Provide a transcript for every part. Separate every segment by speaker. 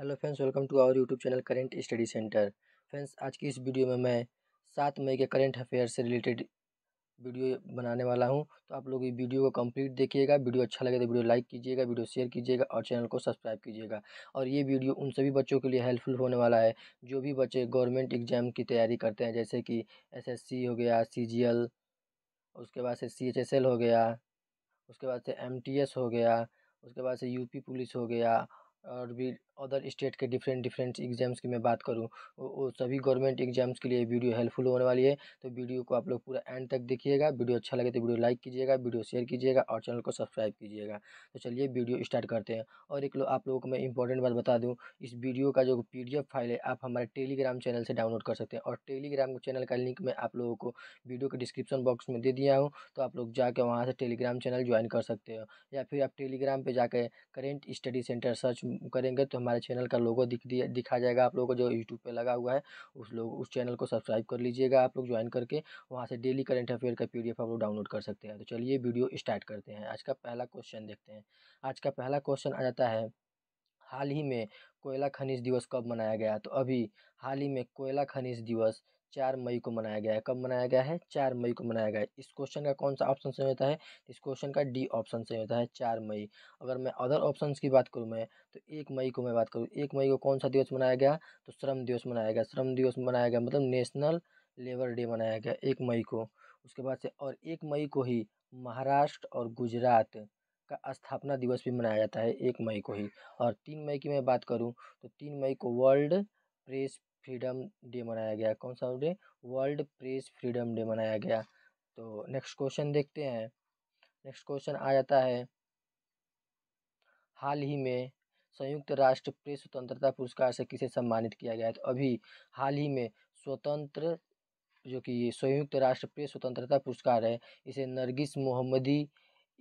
Speaker 1: hello friends welcome to our YouTube channel current study centre friends आज की इस video में मैं सात मई के करंट अफेयर से रिलेटेड वीडियो बनाने वाला हूं तो आप लोग ये वीडियो को कंप्लीट देखिएगा वीडियो अच्छा लगे तो वीडियो लाइक कीजिएगा वीडियो शेयर कीजिएगा और चैनल को सब्सक्राइब कीजिएगा और ये वीडियो उन सभी बच्चों के लिए हेल्पफुल होने वाला है जो भी बच्चे गवर्नमेंट एग्जाम की तैयारी करते हैं जैसे कि एस हो गया सी उसके बाद से सी हो गया उसके बाद से एम हो गया उसके बाद से यूपी पुलिस हो गया और भी अदर स्टेट के डिफरेंट डिफरेंट एग्जाम्स की मैं बात करूँ वो सभी गवर्नमेंट एग्जाम्स के लिए वीडियो हेल्पफुल होने वाली है तो वीडियो को आप लोग पूरा एंड तक देखिएगा वीडियो अच्छा लगे तो वीडियो लाइक कीजिएगा वीडियो शेयर कीजिएगा और चैनल को सब्सक्राइब कीजिएगा तो चलिए वीडियो स्टार्ट करते हैं और एक लो, आप लोगों को मैं इंपॉर्टेंट बात बता दूँ इस वीडियो का जो पी फाइल है आप हमारे टेलीग्राम चैनल से डाउनलोड कर सकते हैं और टेलीग्राम चैनल का लिंक मैं आप लोगों को वीडियो के डिस्क्रिप्शन बॉक्स में दे दिया हूँ तो आप लोग जाकर वहाँ से टेलीग्राम चैनल ज्वाइन कर सकते हो या फिर आप टेलीग्राम पर जाकर करेंट स्टडी सेंटर सर्च करेंगे तो हमारे चैनल का लोगो दिख दिया दिखा जाएगा आप लोगों को जो यूट्यूब पे लगा हुआ है उस लोग उस चैनल को सब्सक्राइब कर लीजिएगा आप लोग ज्वाइन करके वहाँ से डेली करंट अफेयर का पी आप लोग डाउनलोड कर सकते हैं तो चलिए वीडियो स्टार्ट करते हैं आज का पहला क्वेश्चन देखते हैं आज का पहला क्वेश्चन आ जाता है हाल ही में कोयला खनिज दिवस कब मनाया गया तो अभी हाल ही में कोयला खनिज दिवस चार मई को मनाया गया है कब मनाया गया है चार मई को मनाया गया है इस क्वेश्चन का कौन सा ऑप्शन सही होता है इस क्वेश्चन का डी ऑप्शन सही होता है चार मई अगर मैं अदर ऑप्शन की बात करूँ मैं तो एक मई को मैं बात करूँ एक मई को कौन सा दिवस मनाया गया तो श्रम दिवस मनाया गया श्रम दिवस मनाया गया मतलब नेशनल लेबर डे मनाया गया एक मई को उसके बाद से और एक मई को ही महाराष्ट्र और गुजरात का स्थापना दिवस भी मनाया जाता है एक मई को ही और तीन मई की मैं बात करूँ तो तीन मई को वर्ल्ड प्रेस फ्रीडम डे मनाया गया कौन सा day world press freedom day मनाया गया तो नेक्स्ट क्वेश्चन देखते हैं नेक्स्ट क्वेश्चन आ जाता है हाल ही में संयुक्त राष्ट्र प्रेस स्वतंत्रता पुरस्कार से किसे सम्मानित किया गया है तो अभी हाल ही में स्वतंत्र जो कि ये संयुक्त राष्ट्र प्रेस स्वतंत्रता पुरस्कार है इसे नरगिस मोहम्मदी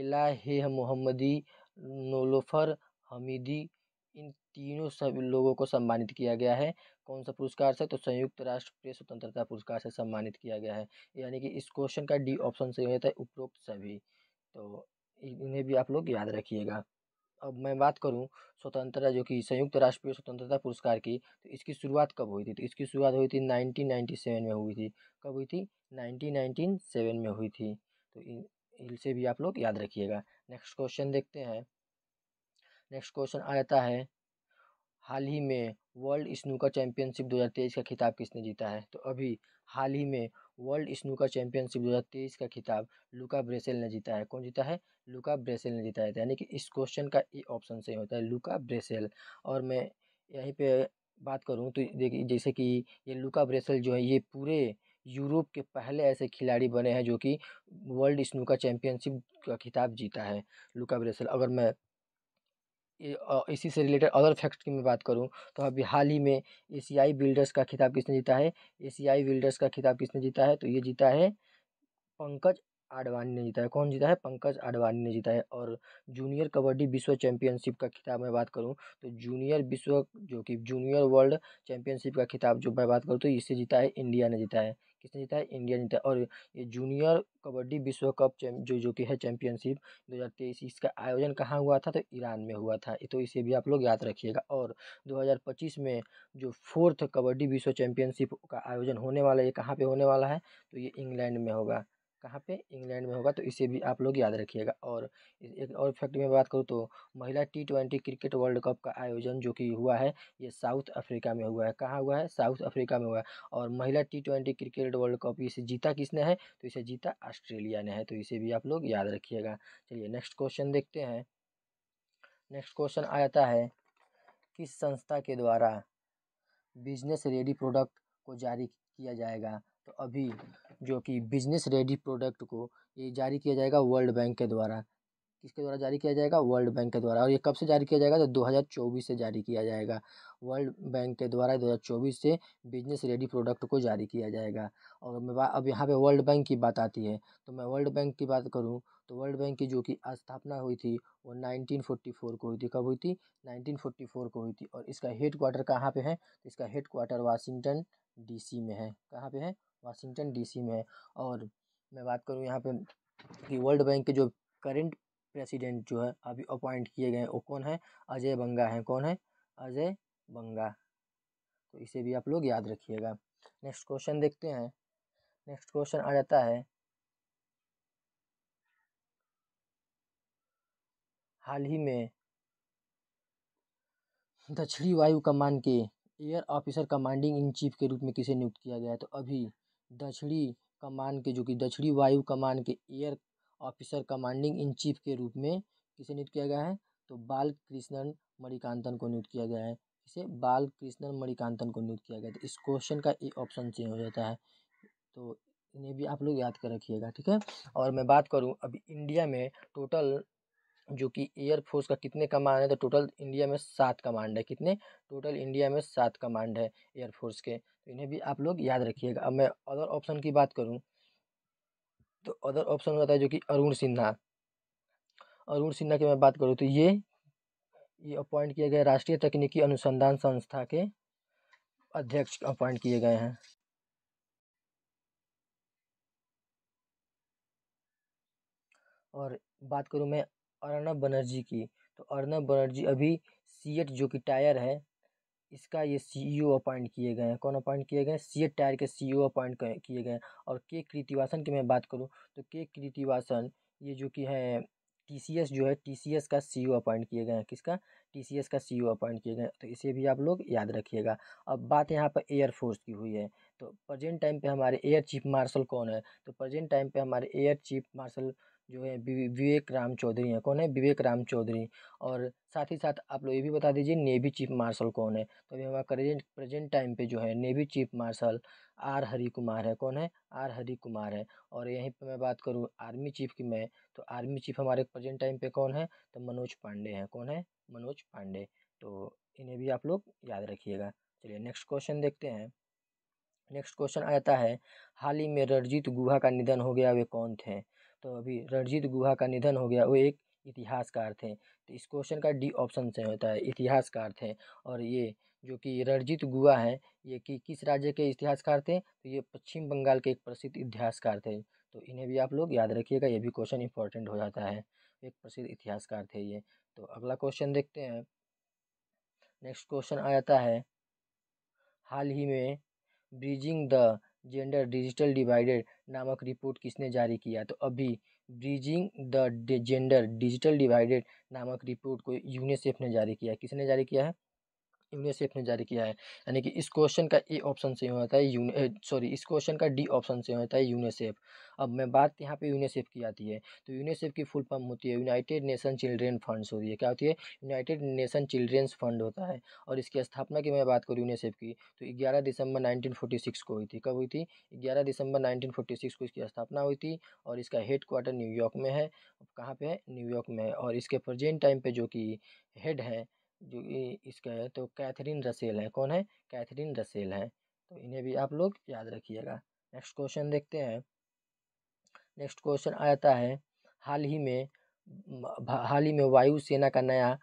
Speaker 1: एला हे मोहम्मदी नोलोफर हमीदी इन तीनों सब लोगों को सम्मानित किया गया है कौन सा पुरस्कार से तो संयुक्त राष्ट्र प्रिय स्वतंत्रता पुरस्कार से सम्मानित किया गया है यानी कि इस क्वेश्चन का डी ऑप्शन सही होता है उपरोक्त सभी तो इन्हें भी आप लोग याद रखिएगा अब मैं बात करूं स्वतंत्रता जो कि संयुक्त राष्ट्र प्रिय स्वतंत्रता पुरस्कार की तो इसकी शुरुआत कब हुई थी तो इसकी शुरुआत हुई थी नाइनटीन में हुई थी कब हुई थी नाइनटीन में हुई थी तो इन इनसे भी आप लोग याद रखिएगा नेक्स्ट क्वेश्चन देखते हैं नेक्स्ट क्वेश्चन आ जाता है हाल ही में वर्ल्ड स्नूकर चैंपियनशिप 2023 का खिताब किसने जीता है तो अभी हाल ही में वर्ल्ड स्नूकर चैंपियनशिप 2023 का खिताब लुका ब्रेसेल ने जीता है कौन जीता है लुका ब्रेसेल ने जीता है यानी कि इस क्वेश्चन का ए ऑप्शन से होता है लुका ब्रेसेल और मैं यहीं पे बात करूं तो देखिए जैसे कि ये लुका ब्रेसल जो है ये पूरे यूरोप के पहले ऐसे खिलाड़ी बने हैं जो कि वर्ल्ड स्नूकर चैंपियनशिप का खिताब जीता है लुका ब्रेसल अगर मैं इसी से रिलेटेड अदर फैक्ट की मैं बात करूँ तो अभी हाल ही में एशियाई बिल्डर्स का खिताब किसने जीता है एशियाई बिल्डर्स का खिताब किसने जीता है तो ये जीता है पंकज आडवाणी ने जीता है कौन जीता है पंकज आडवाणी ने जीता है और जूनियर कबड्डी विश्व चैंपियनशिप का खिताब मैं बात करूं तो जूनियर विश्व जो कि जूनियर वर्ल्ड चैंपियनशिप का खिताब जो मैं बात करूं तो इसे जीता है इंडिया ने जीता है किसने जीता है इंडिया जीता है और ये जूनियर कबड्डी विश्व कप जो जो कि है चैंपियनशिप दो हज़ार तेईस इसका आयोजन कहाँ हुआ था तो ईरान में हुआ था तो इसे भी आप लोग याद रखिएगा और दो हज़ार पच्चीस में जो फोर्थ कबड्डी विश्व चैंपियनशिप का आयोजन होने वाला है ये कहाँ पर होने वाला है तो ये इंग्लैंड में होगा कहाँ पे इंग्लैंड में होगा तो इसे भी आप लोग याद रखिएगा और एक और फैक्ट में बात करूँ तो महिला T twenty cricket world cup का आयोजन जो कि हुआ है ये साउथ अफ्रीका में हुआ है कहाँ हुआ है साउथ अफ्रीका में हुआ है और महिला T twenty cricket world cup इसे जीता किसने है तो इसे जीता ऑस्ट्रेलिया ने है तो इसे भी आप लोग याद रखिएगा चलिए नेक्स्ट क्वेश्चन देखते हैं नेक्स्ट क्वेश्चन आ जाता है किस संस्था के द्वारा बिजनेस रेडी प्रोडक्ट को जारी किया जाएगा तो अभी जो कि बिजनेस रेडी प्रोडक्ट को ये जारी किया जाएगा वर्ल्ड बैंक के द्वारा किसके द्वारा जारी किया जाएगा वर्ल्ड बैंक के द्वारा और ये कब से जारी किया जाएगा तो 2024 से जारी किया जाएगा वर्ल्ड बैंक के द्वारा 2024 से बिजनेस रेडी प्रोडक्ट को जारी किया जाएगा और मैं अब यहाँ पे वर्ल्ड बैंक की बात आती है तो मैं वर्ल्ड बैंक की बात करूँ तो वर्ल्ड बैंक की जो कि स्थापना हुई थी वो नाइनटीन को हुई थी कब हुई थी नाइनटीन को हुई थी और इसका हेड क्वार्टर कहाँ पर है तो इसका हेड क्वार्टर वाशिंगटन डीसी में है कहाँ पे है वाशिंगटन डीसी में है और मैं बात करूँ यहाँ पे कि वर्ल्ड बैंक के जो करेंट प्रेसिडेंट जो है अभी अपॉइंट किए गए हैं वो कौन है अजय बंगा हैं कौन है अजय बंगा तो इसे भी आप लोग याद रखिएगा नेक्स्ट क्वेश्चन देखते हैं नेक्स्ट क्वेश्चन आ जाता है हाल ही में दक्षिणी वायु कमान के air officer commanding in chief के रूप में किसे नियुक्त किया गया है तो अभी दक्षिणी कमान के जो कि दक्षिणी वायु कमान के air officer commanding in chief के रूप में किसे नियुक्त किया गया है तो बाल कृष्णन मणिकांतन को नियुक्त किया गया है इसे बाल कृष्णन मणिकांतन को नियुक्त किया गया तो इस क्वेश्चन का ए ऑप्शन चेंज हो जाता है तो इन्हें भी आप लोग याद कर रखिएगा ठीक है और मैं बात करूं अभी इंडिया में टोटल जो कि एयरफोर्स का कितने कमांड है तो टोटल इंडिया में सात कमांड है कितने टोटल इंडिया में सात कमांड है एयरफोर्स के तो इन्हें भी आप लोग याद रखिएगा अब मैं अदर ऑप्शन की बात करूँ तो अदर ऑप्शन होता है जो कि अरुण सिन्हा अरुण सिन्हा की मैं बात करूँ तो ये ये अपॉइंट किए गए राष्ट्रीय तकनीकी अनुसंधान संस्था के अध्यक्ष अपॉइंट किए गए हैं और बात करूँ मैं अर्नब बनर्जी की तो अर्नब बनर्जी अभी सीएट जो कि टायर है इसका ये सीईओ अपॉइंट e किए गए हैं कौन अपॉइंट किए गए हैं सीएट टायर के सीईओ अपॉइंट e किए गए हैं और के कृतिवासन की मैं बात करूँ तो के कृतिवासन ये जो कि है टीसीएस जो है टीसीएस का सीईओ अपॉइंट e किए गए हैं किसका टीसीएस का सीईओ अपॉइंट किए गए हैं तो इसे भी आप लोग याद रखिएगा अब बात यहाँ पर एयरफोर्स की हुई है तो प्रजेंट टाइम पे हमारे एयर चीफ मार्शल कौन है तो प्रजेंट टाइम पे हमारे एयर चीफ मार्शल जो है विवेक राम चौधरी हैं कौन है विवेक राम चौधरी और साथ ही साथ आप लोग ये भी बता दीजिए नेवी चीफ मार्शल कौन है तो अभी हमारा करेंट प्रेजेंट टाइम पे जो है navy chief marshal R Hari Kumar है कौन है आर हरी कुमार है और यहीं पे मैं बात करूँ आर्मी चीफ की मैं तो आर्मी चीफ हमारे प्रजेंट टाइम पर कौन है तो मनोज पांडे हैं कौन है मनोज पांडे तो इन्हें भी आप लोग याद रखिएगा चलिए नेक्स्ट क्वेश्चन देखते हैं नेक्स्ट क्वेश्चन आता है हाल ही में रणजीत गुहा का निधन हो गया वे कौन थे तो अभी रणजीत गुहा का निधन हो गया वो एक इतिहासकार थे तो इस क्वेश्चन का डी ऑप्शन से होता है इतिहासकार थे और ये जो कि रणजीत गुहा हैं ये कि किस राज्य के इतिहासकार थे तो ये पश्चिम बंगाल के एक प्रसिद्ध इतिहासकार थे तो इन्हें भी आप लोग याद रखिएगा ये भी क्वेश्चन इंपॉर्टेंट हो जाता है एक प्रसिद्ध इतिहासकार थे ये तो अगला क्वेश्चन देखते हैं नेक्स्ट क्वेश्चन आ जाता है हाल ही में bridging the gender digital divided नामक रिपोर्ट किसने जारी किया तो अभी bridging the gender digital divided नामक रिपोर्ट को यूनिसेफ ने जारी किया किसने जारी किया है इनमें से आपने जारी किया है यानी कि इस क्वेश्चन का ए ऑप्शन से होता है सॉरी इस क्वेश्चन का डी ऑप्शन से होता है यूनिसेफ अब मैं बात यहाँ पे यूनिसेफ की आती है तो यूनिसेफ की फुल फॉर्म होती है यूनाइटेड नेशन चिल्ड्रेन फंड्स होती है क्या होती है यूनाइटेड नेशन चिल्ड्रेंस फंड होता है और इसकी स्थापना की मैं बात करूँ यूनिसेफ की तो ग्यारह दिसंबर नाइनटीन को हुई थी कब हुई थी ग्यारह दिसंबर नाइनटीन को इसकी स्थापना हुई थी और इसका हेड क्वार्टर न्यूयॉर्क में है कहाँ पर है न्यूयॉर्क में है और इसके प्रजेंट टाइम पर जो कि हेड हैं जो ये इसका है तो कैथरीन रसेल है कौन है कैथरीन रसेल है तो इन्हें भी आप लोग याद रखिएगा नेक्स्ट क्वेश्चन देखते हैं नेक्स्ट क्वेश्चन आ जाता है हाल ही में हाल ही में वायुसेना का नया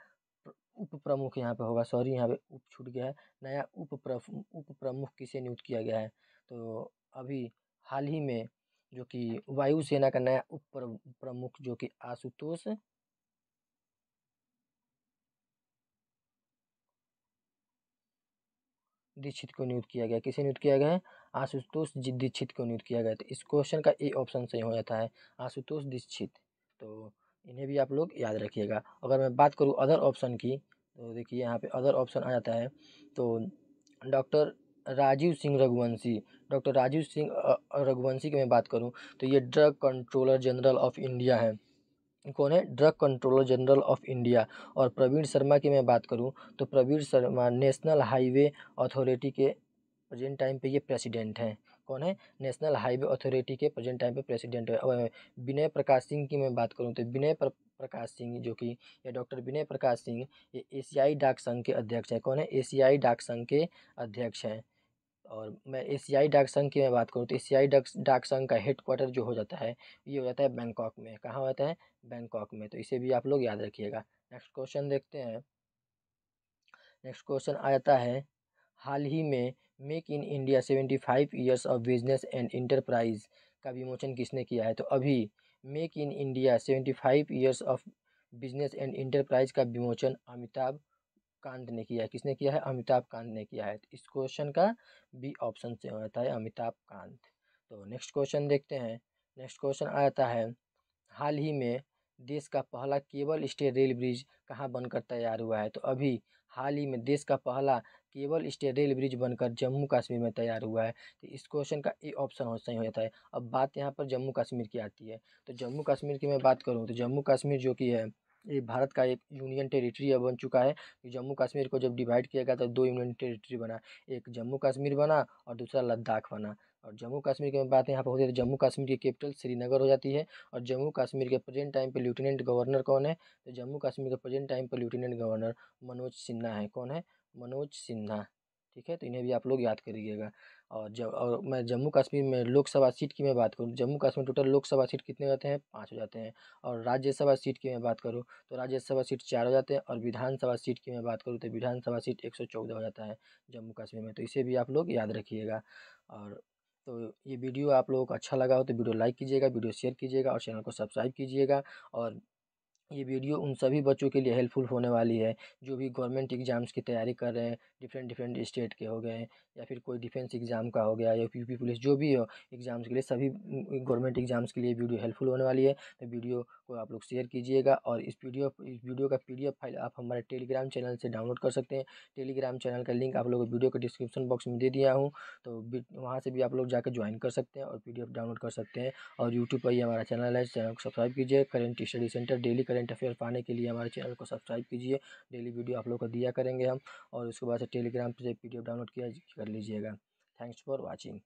Speaker 1: उप प्रमुख यहाँ पे होगा सॉरी यहाँ पे उप छूट गया है नया उप उप प्रमुख किसे नियुक्त किया गया है तो अभी हाल ही में जो कि वायुसेना का नया उप प्रमुख जो कि आशुतोष दीक्षित को नियुक्त किया गया किसे नियुक्त किया गया है आशुतोष दीक्षित को नियुक्त किया गया तो इस क्वेश्चन का ए ऑप्शन सही हो जाता है आशुतोष दीक्षित तो इन्हें भी आप लोग याद रखिएगा अगर मैं बात करूँ अदर ऑप्शन की तो देखिए यहाँ पे अदर ऑप्शन आ जाता है तो डॉक्टर राजीव सिंह रघुवंशी डॉक्टर राजीव सिंह रघुवंशी की मैं बात करूँ तो ये drug controller general of India है कौन है drug controller general of India और प्रवीण शर्मा की मैं बात करूं तो Praveen Sharma national highway authority के प्रेजेंट टाइम पे ये प्रेसिडेंट हैं कौन है नेशनल हाईवे अथॉरिटी के प्रेजेंट टाइम पे प्रेसिडेंट है विनय प्रकाश सिंह की मैं बात करूँ तो विनय प्रकाश सिंह जो कि या डॉक्टर विनय प्रकाश सिंह ये एशियाई डाक संघ के अध्यक्ष हैं कौन है एशियाई डाक संघ के अध्यक्ष हैं और मैं एशियाई डाक संघ की मैं बात करूँ तो एशियाई डाक डाक संघ का हेड क्वार्टर जो हो जाता है ये हो जाता है बैंकॉक में कहाँ होता है बैंकॉक में तो इसे भी आप लोग याद रखिएगा नेक्स्ट क्वेश्चन देखते हैं नेक्स्ट क्वेश्चन आ जाता है हाल ही में make in India seventy five years of business and enterprise का विमोचन किसने किया है तो अभी make in India seventy five years of business and enterprise का विमोचन अमिताभ कांत ने किया है किसने किया है अमिताभ कांत ने किया है तो इस क्वेश्चन का बी ऑप्शन से होता है अमिताभ कांत तो नेक्स्ट क्वेश्चन देखते हैं नेक्स्ट क्वेश्चन आ जाता है हाल ही में देश का पहला केबल स्टे रेल ब्रिज कहाँ बनकर तैयार हुआ है तो अभी हाल ही में देश का पहला केबल स्टे रेल ब्रिज बनकर जम्मू कश्मीर में तैयार हुआ है तो इस क्वेश्चन का ए ऑप्शन हो सही हो जाता है अब बात यहाँ पर जम्मू कश्मीर की आती है तो जम्मू कश्मीर की मैं बात करूँ तो जम्मू कश्मीर जो कि है ये भारत का एक यूनियन टेरिटरी अब बन चुका है जम्मू कश्मीर को जब डिवाइड किया गया तो दो यूनियन टेरिटरी बना एक जम्मू कश्मीर बना और दूसरा लद्दाख बना और जम्मू कश्मीर की बात यहाँ पर होती है तो जम्मू कश्मीर की कैपिटल श्रीनगर हो जाती है और जम्मू कश्मीर के प्रेजेंट टाइम पर लेफ्टिनेंट गवर्नर कौन है तो जम्मू कश्मीर के प्रेजेंट टाइम पर लेफ्टिनेंट गवर्नर मनोज सिन्हा है कौन है मनोज सिन्हा ठीक है तो इन्हें भी आप लोग याद करिएगा और जब और मैं जम्मू कश्मीर में लोकसभा सीट की मैं बात करूँ जम्मू कश्मीर टोटल लोकसभा सीट कितने रहते हैं पाँच हो जाते हैं और राज्यसभा सीट की मैं बात करूँ तो राज्यसभा सीट चार हो जाते हैं और विधानसभा सीट की मैं बात करूँ तो विधानसभा सीट एक हो जाता है जम्मू कश्मीर में तो इसे भी आप लोग याद रखिएगा और तो ये वीडियो आप लोगों को अच्छा लगा हो तो वीडियो लाइक कीजिएगा वीडियो शेयर कीजिएगा और चैनल को सब्सक्राइब कीजिएगा और ये वीडियो उन सभी बच्चों के लिए हेल्पफुल होने वाली है जो भी गवर्नमेंट एग्ज़ाम्स की तैयारी कर रहे हैं डिफरेंट डिफरेंट स्टेट के हो गए या फिर कोई डिफेंस एग्ज़ाम का हो गया या यूपी पुलिस जो भी हो एग्ज़ाम्स के लिए सभी गवर्नमेंट एग्ज़ाम्स के लिए वीडियो हेल्पफुल होने वाली है तो वीडियो को आप लोग शेयर कीजिएगा और इस वीडियो इस वीडियो का पी फाइल आप हमारे टेलीग्राम चैनल से डाउनलोड कर सकते हैं टेलीग्राम चैनल का लिंक आप लोग वीडियो के डिस्क्रिप्शन बॉक्स में दे दिया हूँ तो वहाँ से भी आप लोग जाकर ज्वाइन कर सकते हैं और पी डाउनलोड कर सकते हैं और यूट्यूब पर ही हमारा चैनल है चैनल को सब्सक्राइब कीजिए current study centre daily current affair पाने के लिए हमारे चैनल को सब्सक्राइब कीजिए डेली वीडियो आप लोग को दिया करेंगे हम और उसके बाद से टेलीग्राम से पी डाउनलोड किया कर लीजिएगा थैंक्स फॉर वॉचिंग